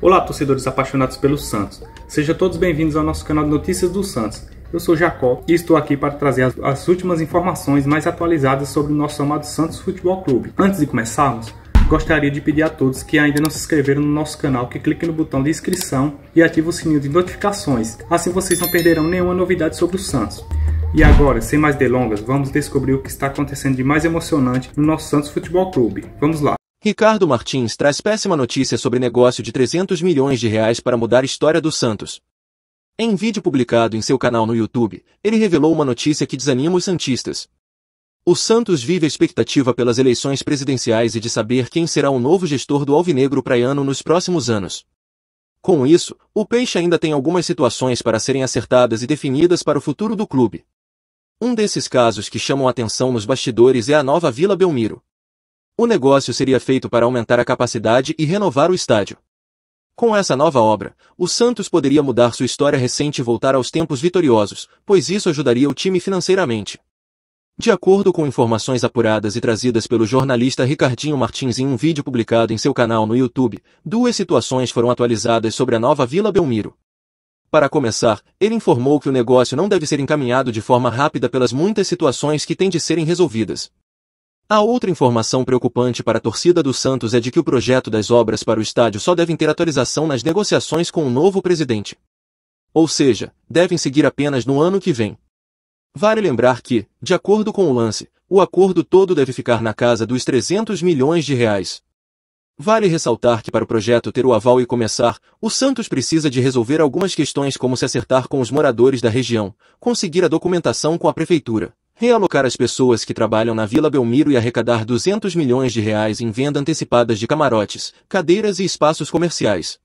Olá, torcedores apaixonados pelo Santos. Sejam todos bem-vindos ao nosso canal de Notícias do Santos. Eu sou Jacó e estou aqui para trazer as, as, últimas informações mais atualizadas sobre o nosso amado Santos Futebol Clube. Antes de começarmos, gostaria de pedir a todos que ainda não se inscreveram no nosso canal que cliquem no botão de inscrição e ativem o sininho de notificações. Assim vocês não perderão nenhuma novidade sobre o Santos. E agora, sem mais delongas, vamos descobrir o que está acontecendo de mais emocionante no nosso Santos Futebol Clube. Vamos lá! Ricardo Martins traz péssima notícia sobre negócio de 300 milhões de reais para mudar a história do Santos. Em vídeo publicado em seu canal no YouTube, ele revelou uma notícia que desanima os santistas. O Santos vive a expectativa pelas eleições presidenciais e de saber quem será o novo gestor do alvinegro praiano nos próximos anos. Com isso, o peixe ainda tem algumas situações para serem acertadas e definidas para o futuro do clube. Um desses casos que chamam atenção nos bastidores é a nova Vila Belmiro. O negócio seria feito para aumentar a capacidade e renovar o estádio. Com essa nova obra, o Santos poderia mudar sua história recente e voltar aos tempos vitoriosos, pois isso ajudaria o time financeiramente. De acordo com informações apuradas e trazidas pelo jornalista Ricardinho Martins em um vídeo publicado em seu canal no YouTube, duas situações foram atualizadas sobre a nova Vila Belmiro. Para começar, ele informou que o negócio não deve ser encaminhado de forma rápida pelas muitas situações que têm de serem resolvidas, a outra informação preocupante para a torcida do Santos é de que o projeto das obras para o estádio só devem ter atualização nas negociações com o novo presidente. Ou seja, devem seguir apenas no ano que vem. Vale lembrar que, de acordo com o lance, o acordo todo deve ficar na casa dos 300 milhões de reais. Vale ressaltar que para o projeto ter o aval e começar, o Santos precisa de resolver algumas questões como se acertar com os moradores da região, conseguir a documentação com a prefeitura, realocar as pessoas que trabalham na Vila Belmiro e arrecadar 200 milhões de reais em venda antecipadas de camarotes, cadeiras e espaços comerciais.